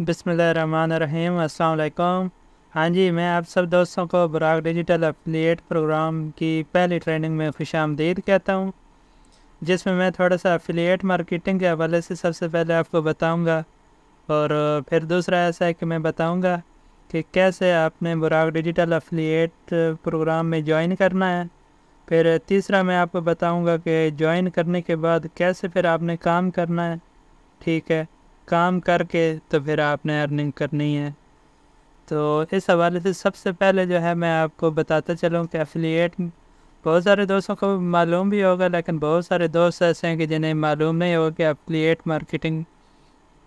बसमीम अल्लाम हाँ जी मैं आप सब दोस्तों को बराग डिजिटल अपलेट प्रोग्राम की पहली ट्रेनिंग में खुश आमदीद कहता हूँ जिसमें मैं थोड़ा सा अफिलट मार्केटिंग के हवाले से सबसे पहले आपको बताऊँगा और फिर दूसरा ऐसा है कि मैं बताऊँगा कि कैसे आपने बुराग डिजिटल अफिलट प्रोग्राम में ज्वाइन करना है फिर तीसरा मैं आपको बताऊँगा कि ज्वाइन करने के बाद कैसे फिर आपने काम करना है ठीक है काम करके तो फिर आपने अर्निंग करनी है तो इस हवाले से सबसे पहले जो है मैं आपको बताता चलूँ कि एफिलिएट बहुत सारे दोस्तों को मालूम भी होगा लेकिन बहुत सारे दोस्त ऐसे हैं कि जिन्हें मालूम नहीं होगा कि एफिलिएट मार्केटिंग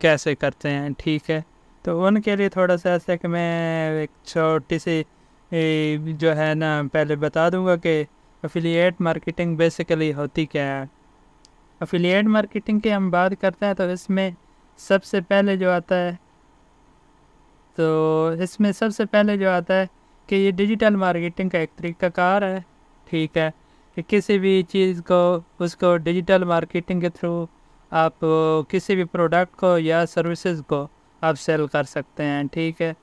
कैसे करते हैं ठीक है तो उनके लिए थोड़ा सा ऐसा कि मैं एक छोटी सी जो है ना पहले बता दूंगा कि अफिलिएट मार्केटिंग बेसिकली होती क्या है अफिलिएट मार्केटिंग की हम बात करते हैं तो इसमें सबसे पहले जो आता है तो इसमें सबसे पहले जो आता है कि ये डिजिटल मार्केटिंग का एक तरीका कार है ठीक है कि किसी भी चीज़ को उसको डिजिटल मार्केटिंग के थ्रू आप किसी भी प्रोडक्ट को या सर्विसेज को आप सेल कर सकते हैं ठीक है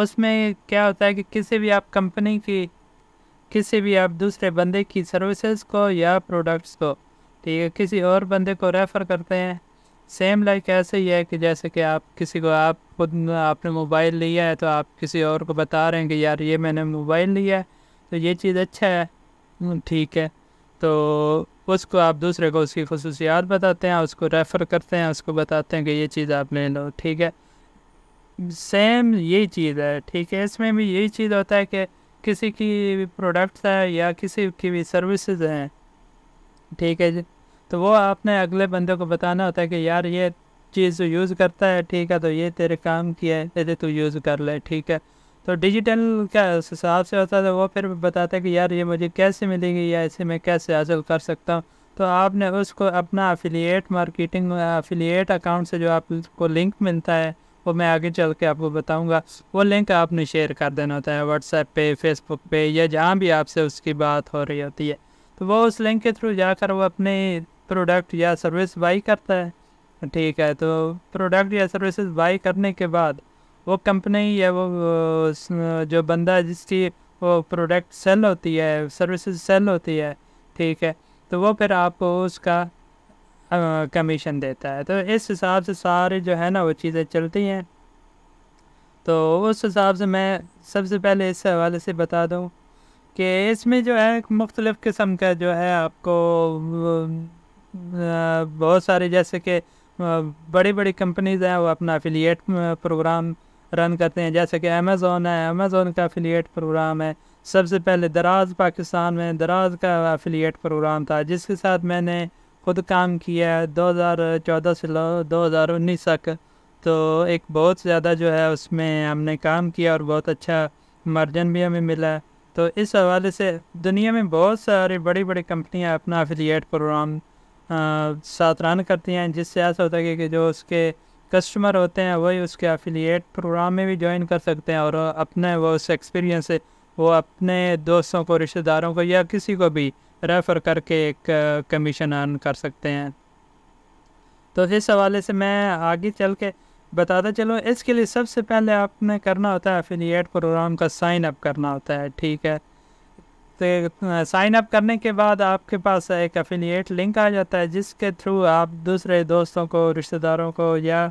उसमें क्या होता है कि किसी भी आप कंपनी की किसी भी आप दूसरे बंदे की सर्विसेज को या प्रोडक्ट्स को ठीक है किसी और बंदे को रेफ़र करते हैं सेम लाइक ऐसे ही है कि जैसे कि आप किसी को आप खुद आपने मोबाइल लिया है तो आप किसी और को बता रहे हैं कि यार ये मैंने मोबाइल लिया है तो ये चीज़ अच्छा है हम्म, ठीक है तो उसको आप दूसरे को उसकी खसूसियात बताते हैं उसको रेफ़र करते हैं उसको बताते हैं कि ये चीज़ आप ले लो ठीक है सेम यही चीज़ है ठीक है इसमें भी यही चीज़ होता है कि किसी की प्रोडक्ट्स है या किसी की भी सर्विसेज हैं ठीक है जी तो वो आपने अगले बंदे को बताना होता है कि यार ये चीज़ यूज़ करता है ठीक है तो ये तेरे काम की है यदि तू यूज़ कर ले ठीक है तो डिजिटल का हिसाब से होता है तो वो फिर बताता है कि यार ये मुझे कैसे मिलेगी या इसे मैं कैसे हासिल कर सकता हूँ तो आपने उसको अपना अफिलिएट मार्केटिंग अफिलिएट अकाउंट से जो आपको लिंक मिलता है वो मैं आगे चल के आपको बताऊंगा वो लिंक आपने शेयर कर देना होता है व्हाट्सएप पे फेसबुक पे या जहाँ भी आपसे उसकी बात हो रही होती है तो वो उस लिंक के थ्रू जाकर वो अपने प्रोडक्ट या सर्विस बाई करता है ठीक है तो प्रोडक्ट या सर्विसेज बाई करने के बाद वो कंपनी या वो जो बंदा जिसकी वो प्रोडक्ट सेल होती है सर्विसेज सेल होती है ठीक है तो वो फिर आपको उसका कमीशन देता है तो इस हिसाब से सारे जो है ना वो चीज़ें चलती हैं तो उस हिसाब से मैं सबसे पहले इस हवाले से बता दूँ कि इसमें जो है मुख्तलिफ़ किस्म का जो है आपको बहुत सारे जैसे कि बड़ी बड़ी कंपनीज़ हैं वो अपना अफिलियट प्रोग्राम रन करते हैं जैसे कि अमेज़ोन है अमेज़ोन का अफिलियट प्रोग्राम है सबसे पहले दराज पाकिस्तान में दराज का अफिलियट प्रोग्राम था जिसके साथ मैंने खुद काम किया है चौदह से दो हज़ार उन्नीस तक तो एक बहुत ज़्यादा जो है उसमें हमने काम किया और बहुत अच्छा मार्जन भी हमें मिला तो इस हवाले से दुनिया में बहुत सारी बड़ी बड़ी कंपनियां अपना अफिलियट प्रोग्राम साथ रन करती हैं जिससे ऐसा होता है कि जो उसके कस्टमर होते हैं वही उसके अफिलिएट प्रोग्राम में भी ज्वाइन कर सकते हैं और अपने वो उस एक्सपीरियंस से वो अपने दोस्तों को रिश्तेदारों को या किसी को भी रेफ़र करके एक कमीशन अर्न कर सकते हैं तो इस हवाले से मैं आगे चल के बताता चलूँ इसके लिए सबसे पहले आपने करना होता है अफिलिएट प्रोग्राम का साइन अप करना होता है ठीक है तो साइन अप करने के बाद आपके पास एक अफिलिएट लिंक आ जाता है जिसके थ्रू आप दूसरे दोस्तों को रिश्तेदारों को या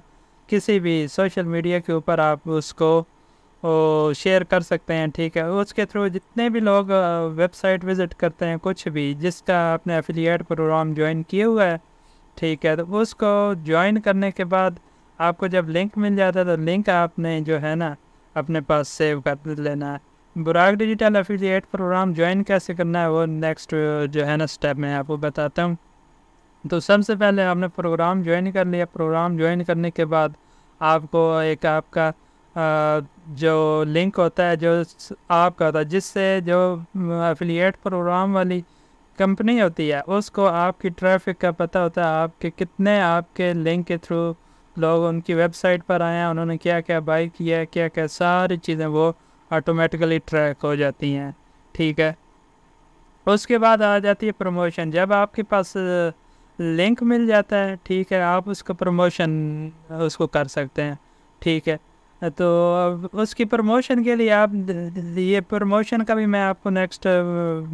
किसी भी सोशल मीडिया के ऊपर आप उसको शेयर कर सकते हैं ठीक है उसके थ्रू जितने भी लोग वेबसाइट विज़िट करते हैं कुछ भी जिसका आपने अफिलिएट प्रोग्राम ज्वाइन किया हुआ है ठीक है तो उसको ज्वाइन करने के बाद आपको जब लिंक मिल जाता है तो लिंक आपने जो है ना अपने पास सेव कर लेना है बुराक डिजिटल एफिलिएट प्रोग्राम ज्वाइन कैसे करना है वो नेक्स्ट uh, जो है ना स्टेप में आपको बताता हूँ तो सबसे पहले आपने प्रोग्राम ज्वाइन कर लिया प्रोग्राम ज्वाइन करने के बाद आपको एक आपका uh, जो लिंक होता है जो आपका होता है जिससे जो एफिलिएट uh, प्रोग्राम वाली कंपनी होती है उसको आपकी ट्रैफिक का पता होता है आपके कितने आपके लिंक के थ्रू लोग उनकी वेबसाइट पर आए हैं उन्होंने क्या क्या बाई किया क्या क्या सारी चीज़ें वो ऑटोमेटिकली ट्रैक हो जाती हैं ठीक है उसके बाद आ जाती है प्रमोशन जब आपके पास लिंक मिल जाता है ठीक है आप उसका प्रमोशन उसको कर सकते हैं ठीक है तो उसकी प्रमोशन के लिए आप ये प्रमोशन का भी मैं आपको नेक्स्ट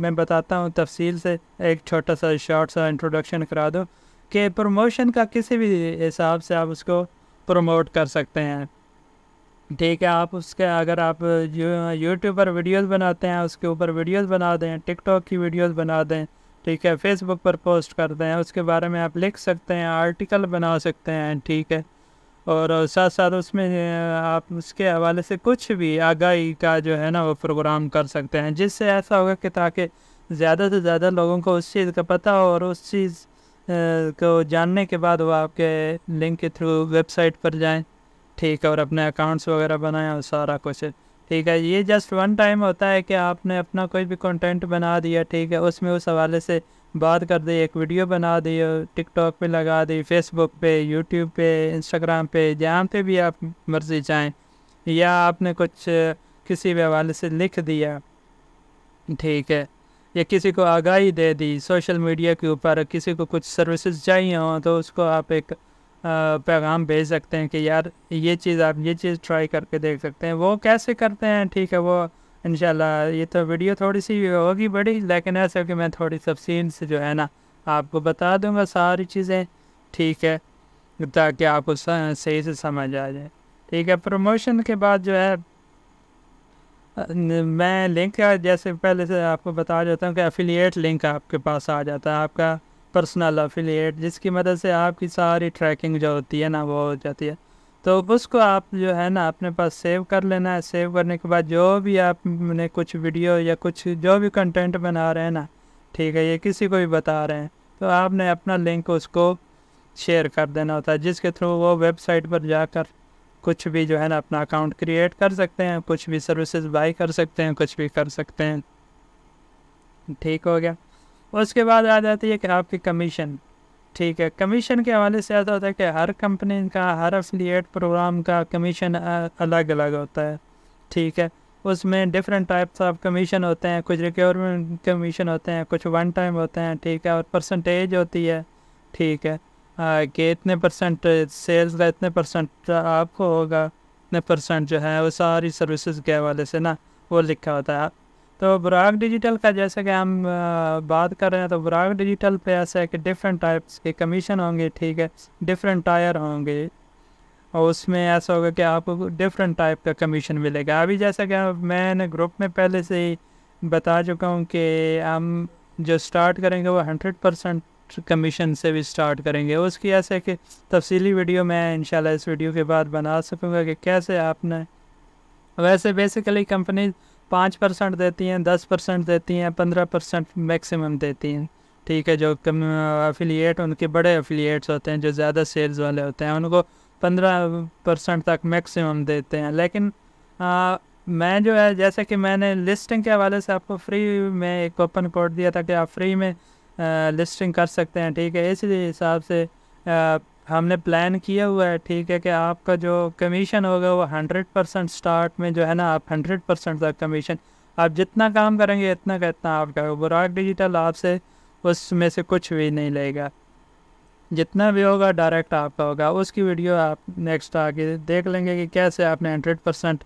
मैं बताता हूँ तफसील से एक छोटा सा शॉर्ट सा इंट्रोडक्शन करा दूँ कि प्रमोशन का किसी भी हिसाब से आप उसको प्रमोट कर सकते हैं ठीक है आप उसके अगर आप यूट्यूब पर वीडियोस बनाते हैं उसके ऊपर वीडियोस बना दें टिकटॉक की वीडियोस बना दें ठीक है फेसबुक पर पोस्ट कर दें उसके बारे में आप लिख सकते हैं आर्टिकल बना सकते हैं ठीक है और साथ साथ उसमें आप उसके हवाले से कुछ भी आगाही का जो है ना वो प्रोग्राम कर सकते हैं जिससे ऐसा होगा कि ताकि ज़्यादा से ज़्यादा लोगों को उस चीज़ का पता हो और उस चीज़ को जानने के बाद वो आपके लिंक के थ्रू वेबसाइट पर जाएँ ठीक है और अपने अकाउंट्स वगैरह बनाया सारा कुछ ठीक है ये जस्ट वन टाइम होता है कि आपने अपना कोई भी कंटेंट बना दिया ठीक है उसमें उस हवाले से बात कर दी एक वीडियो बना दी टिकटॉक पे लगा दी फेसबुक पे यूट्यूब पे इंस्टाग्राम पे जहाँ पे भी आप मर्ज़ी चाहें या आपने कुछ किसी भी हवाले से लिख दिया ठीक है या किसी को आगाही दे दी सोशल मीडिया के ऊपर किसी को कुछ सर्विसेज चाहिए हों तो उसको आप एक पैगाम भेज सकते हैं कि यार ये चीज़ आप ये चीज़ ट्राई करके देख सकते हैं वो कैसे करते हैं ठीक है वो इन ये तो वीडियो थोड़ी सी होगी बड़ी लेकिन ऐसा कि मैं थोड़ी तफसील से जो है ना आपको बता दूंगा सारी चीज़ें ठीक है ताकि आपको सही से समझ आ जाए ठीक है प्रमोशन के बाद जो है मैं लिंक जैसे पहले से आपको बता देता हूँ कि एफिलिएट लिंक आपके पास आ जाता है आपका पर्सनल अफिलिएट जिसकी मदद से आपकी सारी ट्रैकिंग जो होती है ना वो हो जाती है तो उसको आप जो है ना अपने पास सेव कर लेना है सेव करने के बाद जो भी आपने कुछ वीडियो या कुछ जो भी कंटेंट बना रहे हैं ना ठीक है ये किसी को भी बता रहे हैं तो आपने अपना लिंक उसको शेयर कर देना होता है जिसके थ्रू वो वेबसाइट पर जाकर कुछ भी जो है ना अपना अकाउंट क्रिएट कर सकते हैं कुछ भी सर्विसेज बाई कर सकते हैं कुछ भी कर सकते हैं ठीक हो गया उसके बाद आ जाती है कि आपकी कमीशन ठीक है कमीशन के हवाले से ऐसा होता है कि हर कंपनी का हर एफिलिएट प्रोग्राम का कमीशन अलग अलग होता है ठीक है उसमें डिफरेंट टाइप्स ऑफ कमीशन होते हैं कुछ रिक्योरमेंट कमीशन होते हैं कुछ वन टाइम होते हैं ठीक है और परसेंटेज होती है ठीक है कि इतने परसेंट सेल्स का इतने परसेंट आपको होगा इतने परसेंट जो है वो सारी सर्विसेज के हवाले से ना वो लिखा होता है तो बुराक डिजिटल का जैसे कि हम बात कर रहे हैं तो ब्राग डिजिटल पे ऐसा है कि डिफरेंट टाइप्स के कमीशन होंगे ठीक है डिफरेंट टायर होंगे और उसमें ऐसा होगा कि आपको डिफरेंट टाइप का कमीशन मिलेगा अभी जैसा कि मैंने ग्रुप में पहले से ही बता चुका हूँ कि हम जो स्टार्ट करेंगे वो हंड्रेड परसेंट कमीशन से भी स्टार्ट करेंगे उसकी ऐसे कि तफसीली वीडियो मैं इंशाल्लाह इस वीडियो के बाद बना सकूँगा कि कैसे आपने वैसे बेसिकली कंपनीज पाँच परसेंट देती हैं दस परसेंट देती हैं पंद्रह परसेंट मैक्सिमम देती हैं ठीक है जो कम अफिलिएट उनके बड़े अफिलिएट्स होते हैं जो ज़्यादा सेल्स वाले होते हैं उनको पंद्रह परसेंट तक मैक्सिमम देते हैं लेकिन आ, मैं जो है जैसे कि मैंने लिस्टिंग के हवाले से आपको फ्री में एक ओपन कोड दिया था कि आप फ्री में आ, लिस्टिंग कर सकते हैं ठीक है इसी हिसाब से आ, हमने प्लान किया हुआ है ठीक है कि आपका जो कमीशन होगा वो हंड्रेड परसेंट स्टार्ट में जो है ना आप हंड्रेड परसेंट तक कमीशन आप जितना काम करेंगे इतना का इतना आपका बुराक डिजिटल आपसे उसमें से कुछ भी नहीं लेगा जितना भी होगा डायरेक्ट आपका होगा उसकी वीडियो आप नेक्स्ट आके देख लेंगे कि कैसे आपने हंड्रेड परसेंट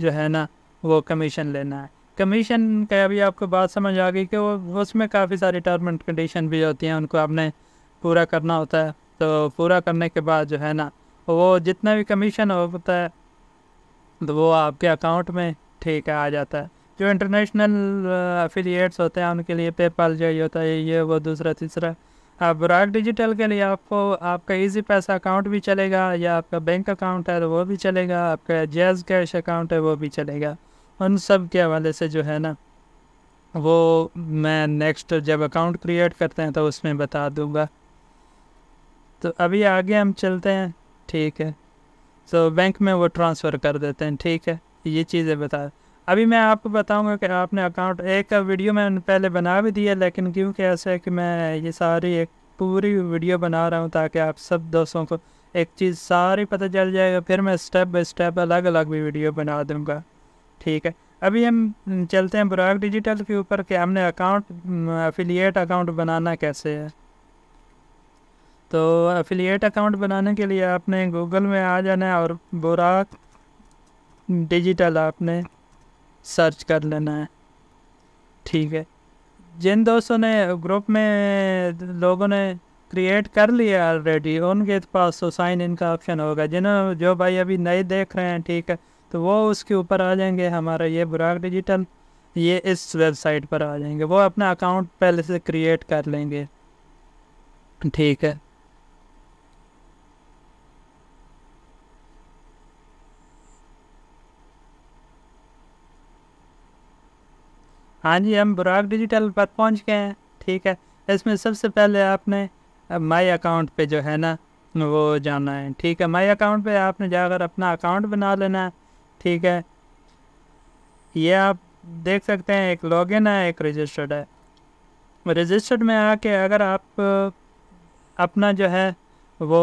जो है ना वो कमीशन लेना है कमीशन का अभी आपको बात समझ आ गई कि वो उसमें काफ़ी सारी टर्म एंड कंडीशन भी होती हैं उनको आपने पूरा करना होता है तो पूरा करने के बाद जो है ना वो जितना भी कमीशन होता है तो वो आपके अकाउंट में ठीक है आ जाता है जो इंटरनेशनल अफिलिएट्स होते हैं उनके लिए पेपाल ये होता है ये वो दूसरा तीसरा आप ब्रॉड डिजिटल के लिए आपको आपका इजी पैसा अकाउंट भी चलेगा या आपका बैंक अकाउंट है तो वो भी चलेगा आपका जैज़ कैश अकाउंट है वो भी चलेगा उन सब के हवाले से जो है ना वो मैं नेक्स्ट जब अकाउंट क्रिएट करते हैं तो उसमें बता दूंगा तो अभी आगे हम चलते हैं ठीक है तो बैंक में वो ट्रांसफ़र कर देते हैं ठीक है ये चीज़ें बता अभी मैं आपको बताऊंगा कि आपने अकाउंट एक वीडियो मैंने पहले बना भी दिया लेकिन क्योंकि ऐसा है कि मैं ये सारी एक पूरी वीडियो बना रहा हूँ ताकि आप सब दोस्तों को एक चीज़ सारी पता चल जाएगा फिर मैं स्टेप बाई स्टेप अलग अलग भी वीडियो बना दूँगा ठीक है अभी हम चलते हैं बुराग डिजिटल के ऊपर कि हमने अकाउंट अफिलिएट अकाउंट बनाना कैसे है तो अफिलिएट अकाउंट बनाने के लिए आपने गूगल में आ जाना है और बुराक डिजिटल आपने सर्च कर लेना है ठीक है जिन दोस्तों ने ग्रुप में लोगों ने क्रिएट कर लिया ऑलरेडी उनके पास तो साइन इन का ऑप्शन होगा जिन्हों जो भाई अभी नए देख रहे हैं ठीक है तो वो उसके ऊपर आ जाएंगे हमारा ये बुराक डिजिटल ये इस वेबसाइट पर आ जाएंगे वो अपना अकाउंट पहले से क्रिएट कर लेंगे ठीक है हाँ जी हम बुराक डिजिटल पर पहुंच गए हैं ठीक है इसमें सबसे पहले आपने माय अकाउंट पे जो है ना वो जाना है ठीक है माय अकाउंट पे आपने जाकर अपना अकाउंट बना लेना है ठीक है ये आप देख सकते हैं एक लॉगिन है एक रजिस्टर्ड है रजिस्टर्ड में आके अगर आप अपना जो है वो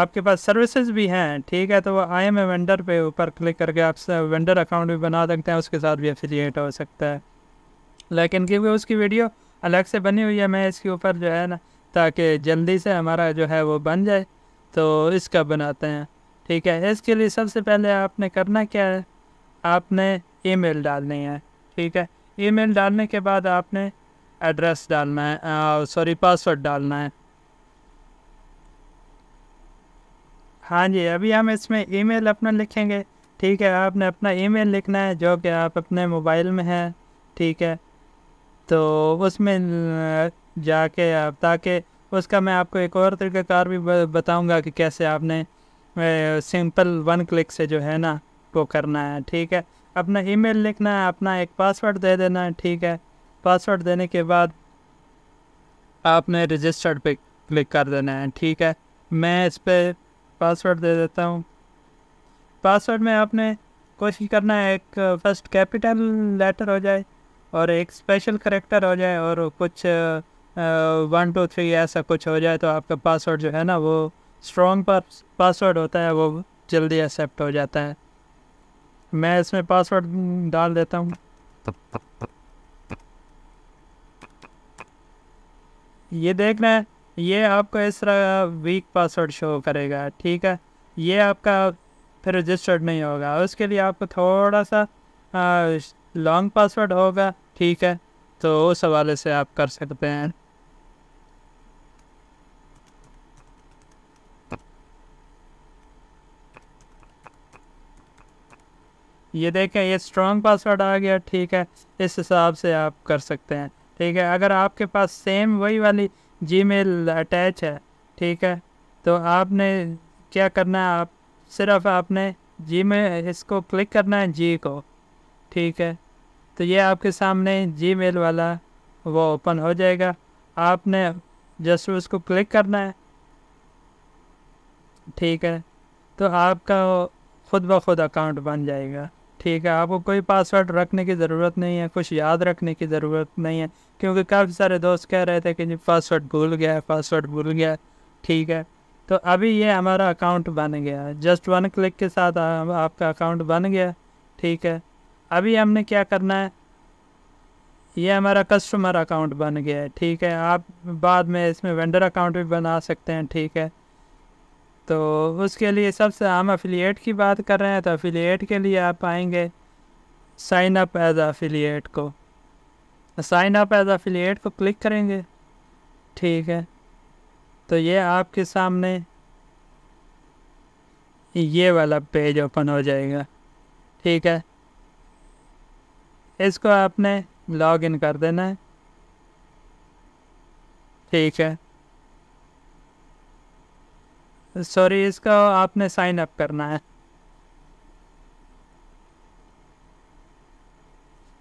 आपके पास सर्विसेज भी हैं ठीक है तो आई एम ए वेंडर पे ऊपर क्लिक करके आप वेंडर अकाउंट भी बना सकते हैं उसके साथ भी एफिलिएट हो सकता है लेकिन क्योंकि उसकी वीडियो अलग से बनी हुई है मैं इसके ऊपर जो है ना ताकि जल्दी से हमारा जो है वो बन जाए तो इसका बनाते हैं ठीक है इसके लिए सबसे पहले आपने करना क्या है आपने ईमेल डालनी है ठीक है ईमेल डालने के बाद आपने एड्रेस डालना है सॉरी पासवर्ड डालना है हाँ जी अभी हम इसमें ईमेल अपना लिखेंगे ठीक है आपने अपना ईमेल लिखना है जो कि आप अपने मोबाइल में हैं ठीक है तो उसमें जाके आप ताकि उसका मैं आपको एक और तरीक़ाकार भी बताऊंगा कि कैसे आपने सिंपल वन क्लिक से जो है ना वो करना है ठीक है अपना ईमेल लिखना है अपना एक पासवर्ड दे देना है ठीक है पासवर्ड देने के बाद आपने रजिस्टर्ड पे क्लिक कर देना है ठीक है मैं इस पर पासवर्ड दे देता हूँ पासवर्ड में आपने कोशिश करना है एक फर्स्ट कैपिटल लेटर हो जाए और एक स्पेशल करेक्टर हो जाए और कुछ वन टू थ्री ऐसा कुछ हो जाए तो आपका पासवर्ड जो है ना वो स्ट्रॉन्ग पासवर्ड होता है वो जल्दी एक्सेप्ट हो जाता है मैं इसमें पासवर्ड डाल देता हूँ ये देखना है ये आपको इस तरह वीक पासवर्ड शो करेगा ठीक है ये आपका फिर रजिस्टर्ड नहीं होगा उसके लिए आपको थोड़ा सा लॉन्ग पासवर्ड होगा ठीक है तो उस हवाले से आप कर सकते हैं ये देखें ये स्ट्रॉन्ग पासवर्ड आ गया ठीक है इस हिसाब से आप कर सकते हैं ठीक है अगर आपके पास सेम वही वाली जी मेल अटैच है ठीक है तो आपने क्या करना है आप सिर्फ आपने जी में इसको क्लिक करना है जी को ठीक है तो ये आपके सामने जी मेल वाला वो ओपन हो जाएगा आपने जस्ट उसको क्लिक करना है ठीक है तो आपका खुद ब खुद अकाउंट बन जाएगा ठीक है आपको कोई पासवर्ड रखने की ज़रूरत नहीं है कुछ याद रखने की ज़रूरत नहीं है क्योंकि काफ़ी सारे दोस्त कह रहे थे कि जी पासवर्ड भूल गया है पासवर्ड भूल गया है ठीक है तो अभी ये हमारा अकाउंट बन गया है जस्ट वन क्लिक के साथ आपका अकाउंट बन गया ठीक है अभी हमने क्या करना है ये हमारा कस्टमर अकाउंट बन गया है ठीक है आप बाद में इसमें वेंडर अकाउंट भी बना सकते हैं ठीक है तो उसके लिए सबसे हम अफिलिएट की बात कर रहे हैं तो अफिलिएट के लिए आप आएंगे साइन अप एज अफिलिएट को साइन अप एज अफिलिएट को क्लिक करेंगे ठीक है तो ये आपके सामने ये वाला पेज ओपन हो जाएगा ठीक है इसको आपने लॉग इन कर देना है ठीक है सॉरी इसका आपने साइन अप करना है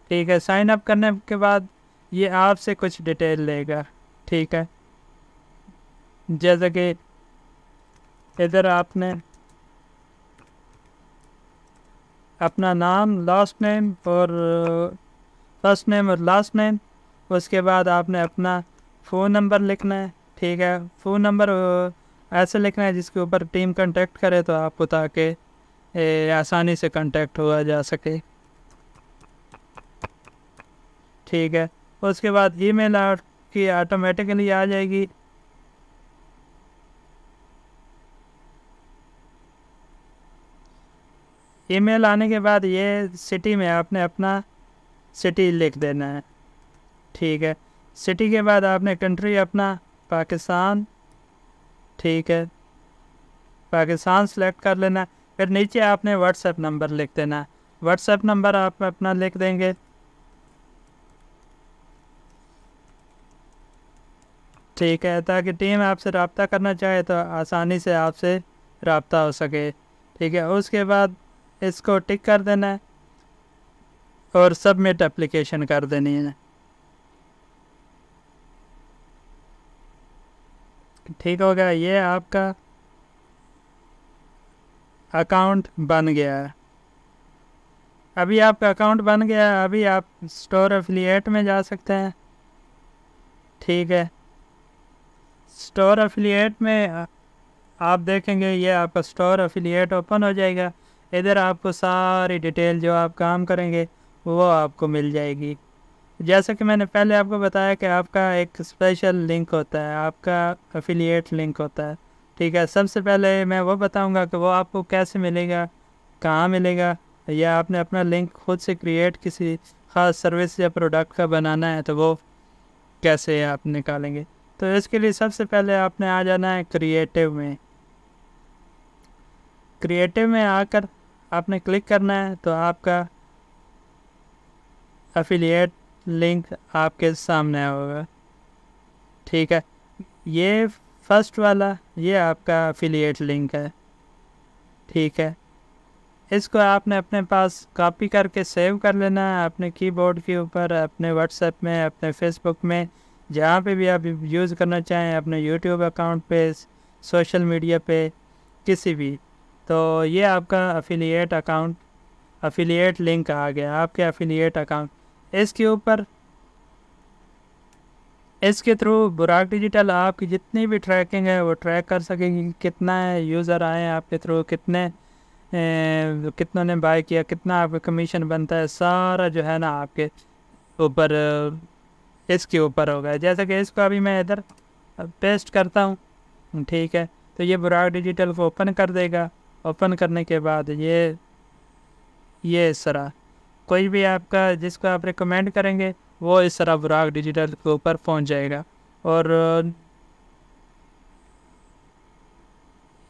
ठीक है साइन अप करने के बाद ये आपसे कुछ डिटेल लेगा ठीक है जैसा कि इधर आपने अपना नाम लास्ट नेम और फर्स्ट नेम और लास्ट नेम उसके बाद आपने अपना फ़ोन नंबर लिखना है ठीक है फ़ोन नंबर ऐसे लिखना है जिसके ऊपर टीम कांटेक्ट करे तो आपको ताकि आसानी से कांटेक्ट हुआ जा सके ठीक है उसके बाद ईमेल आपकी ऑटोमेटिकली आ जाएगी ईमेल आने के बाद ये सिटी में आपने अपना सिटी लिख देना है ठीक है सिटी के बाद आपने कंट्री अपना पाकिस्तान ठीक है पाकिस्तान सेलेक्ट कर लेना फिर नीचे आपने व्हाट्सएप नंबर लिख देना व्हाट्सएप नंबर आप अपना लिख देंगे ठीक है ताकि टीम आपसे रबता करना चाहे तो आसानी से आपसे रबता हो सके ठीक है उसके बाद इसको टिक कर देना है और सबमिट एप्लीकेशन कर देनी है ठीक हो गया ये आपका अकाउंट बन गया है अभी आपका अकाउंट बन गया है अभी आप स्टोर एफिलिएट में जा सकते हैं ठीक है स्टोर एफिलिएट में आप देखेंगे ये आपका स्टोर एफिलिएट ओपन हो जाएगा इधर आपको सारी डिटेल जो आप काम करेंगे वो आपको मिल जाएगी जैसा कि मैंने पहले आपको बताया कि आपका एक स्पेशल लिंक होता है आपका अफिलिएट लिंक होता है ठीक है सबसे पहले मैं वो बताऊंगा कि वो आपको कैसे मिलेगा कहाँ मिलेगा या आपने अपना लिंक खुद से क्रिएट किसी ख़ास सर्विस या प्रोडक्ट का बनाना है तो वो कैसे आप निकालेंगे तो इसके लिए सबसे पहले आपने आ जाना है क्रिएटिव में क्रिएटिव में आकर आपने क्लिक करना है तो आपका अफिलिएट लिंक आपके सामने होगा ठीक है ये फर्स्ट वाला ये आपका अफिलिएट लिंक है ठीक है इसको आपने अपने पास कॉपी करके सेव कर लेना है अपने कीबोर्ड के ऊपर अपने व्हाट्सएप में अपने फेसबुक में जहाँ पे भी आप यूज़ करना चाहें अपने यूट्यूब अकाउंट पे सोशल मीडिया पे किसी भी तो ये आपका अफिलिएट अकाउंट अफिलिएट लिंक आ गया आपके अफिलिएट अकाउंट इसके ऊपर इसके थ्रू बुराक डिजिटल आपकी जितनी भी ट्रैकिंग है वो ट्रैक कर सकेंगे कितना यूज़र आए हैं आपके थ्रू कितने कितनों ने बाय किया कितना आपका कमीशन बनता है सारा जो है ना आपके ऊपर इसके ऊपर होगा जैसा कि इसको अभी मैं इधर पेस्ट करता हूँ ठीक है तो ये बुराक डिजिटल को ओपन कर देगा ओपन करने के बाद ये ये इस तरह कोई भी आपका जिसको आप रिकमेंड करेंगे वो इस तरह बुराक डिजिटल के ऊपर पहुंच जाएगा और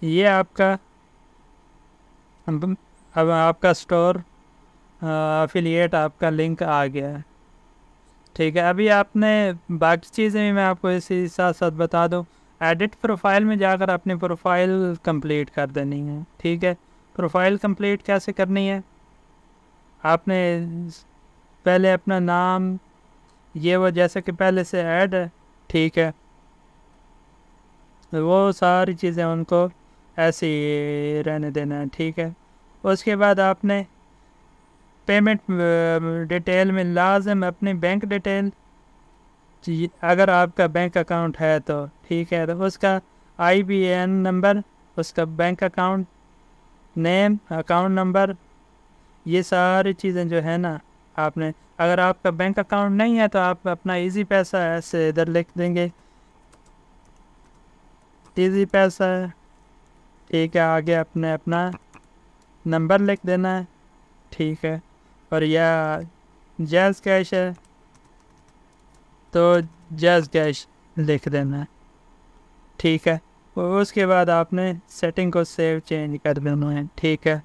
ये आपका अब आपका स्टोर अफिलिएट आपका लिंक आ गया है ठीक है अभी आपने बाकी चीज़ें भी मैं आपको इसी साथ साथ बता दूँ एडिट प्रोफाइल में जाकर अपनी प्रोफाइल कंप्लीट कर देनी है ठीक है प्रोफाइल कंप्लीट कैसे करनी है आपने पहले अपना नाम ये वो जैसे कि पहले से ऐड है ठीक है वो सारी चीज़ें उनको ऐसे रहने देना है ठीक है उसके बाद आपने पेमेंट डिटेल में लाजम अपनी बैंक डिटेल अगर आपका बैंक अकाउंट है तो ठीक है तो उसका आई बी एन नंबर उसका bank account name account number ये सारी चीज़ें जो है ना आपने अगर आपका बैंक अकाउंट नहीं है तो आप अपना इजी पैसा ऐसे इधर लिख देंगे इजी पैसा है ठीक है आगे अपने अपना नंबर लिख देना है ठीक है और यह जैज़ कैश है तो जैज़ कैश लिख देना है ठीक है उसके बाद आपने सेटिंग को सेव चेंज कर देना है ठीक है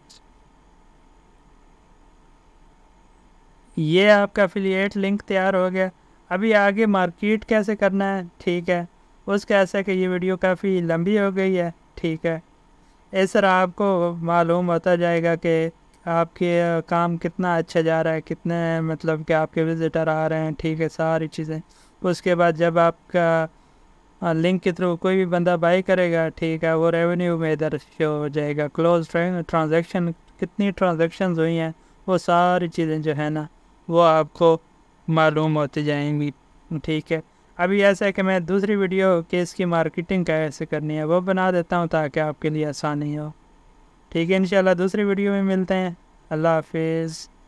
ये आपका एफिलिएट लिंक तैयार हो गया अभी आगे मार्केट कैसे करना है ठीक है उसके ऐसा कि ये वीडियो काफ़ी लंबी हो गई है ठीक है इस तरह आपको मालूम होता जाएगा कि आपके काम कितना अच्छा जा रहा है कितने मतलब कि आपके विज़िटर आ रहे हैं ठीक है सारी चीज़ें उसके बाद जब आपका लिंक के थ्रू कोई भी बंदा बाई करेगा ठीक है वो रेवेन्यू में इधर शो हो जाएगा क्लोज ट्रांजेक्शन कितनी ट्रांजेक्शन हुई हैं वो सारी चीज़ें जो है ना वो आपको मालूम होती जाएंगी ठीक है अभी ऐसा है कि मैं दूसरी वीडियो के इसकी मार्केटिंग कैसे करनी है वो बना देता हूँ ताकि आपके लिए आसानी हो ठीक है इंशाल्लाह दूसरी वीडियो में मिलते हैं अल्लाह हाफिज़